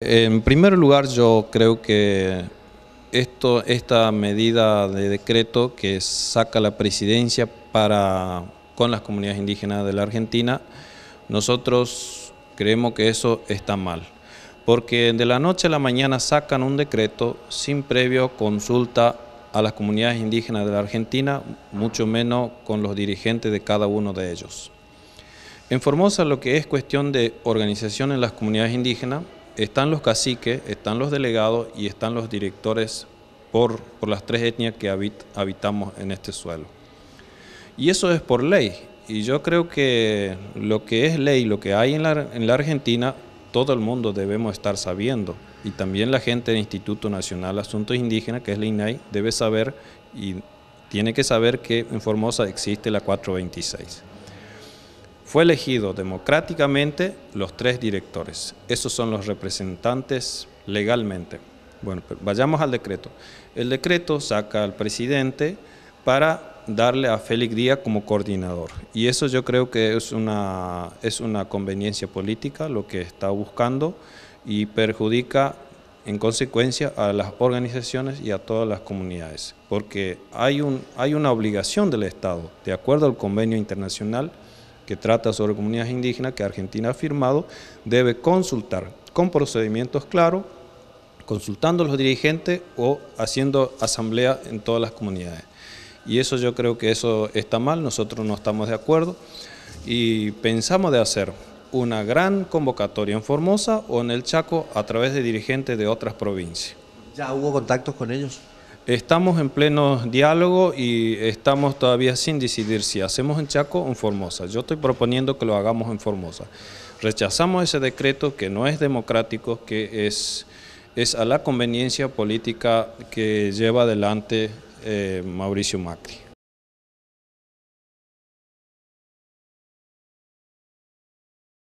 En primer lugar, yo creo que esto, esta medida de decreto que saca la presidencia para, con las comunidades indígenas de la Argentina, nosotros creemos que eso está mal. Porque de la noche a la mañana sacan un decreto sin previo consulta a las comunidades indígenas de la Argentina, mucho menos con los dirigentes de cada uno de ellos. En Formosa lo que es cuestión de organización en las comunidades indígenas, están los caciques, están los delegados y están los directores por, las tres etnias que habitamos en este suelo. Y eso es por ley. Y yo creo que lo que es ley, lo que hay en la, en la Argentina, todo el mundo debemos estar sabiendo. Y también la gente del Instituto Nacional de Asuntos Indígenas, que es la INAI, debe saber y tiene que saber que en Formosa existe la 426. Fue elegido democráticamente los tres directores. Esos son los representantes legalmente. Bueno, vayamos al decreto. El decreto saca al presidente para darle a Félix Díaz como coordinador. Y eso yo creo que es una, es una conveniencia política lo que está buscando y perjudica en consecuencia a las organizaciones y a todas las comunidades. Porque hay, un, hay una obligación del Estado, de acuerdo al convenio internacional, que trata sobre comunidades indígenas que Argentina ha firmado, debe consultar con procedimientos claros, consultando a los dirigentes o haciendo asamblea en todas las comunidades. Y eso yo creo que eso está mal, nosotros no estamos de acuerdo y pensamos de hacer una gran convocatoria en Formosa o en el Chaco a través de dirigentes de otras provincias. ¿Ya hubo contactos con ellos? Estamos en pleno diálogo y estamos todavía sin decidir si hacemos en Chaco o en Formosa. Yo estoy proponiendo que lo hagamos en Formosa. Rechazamos ese decreto que no es democrático, que es, es a la conveniencia política que lleva adelante eh, Mauricio Macri.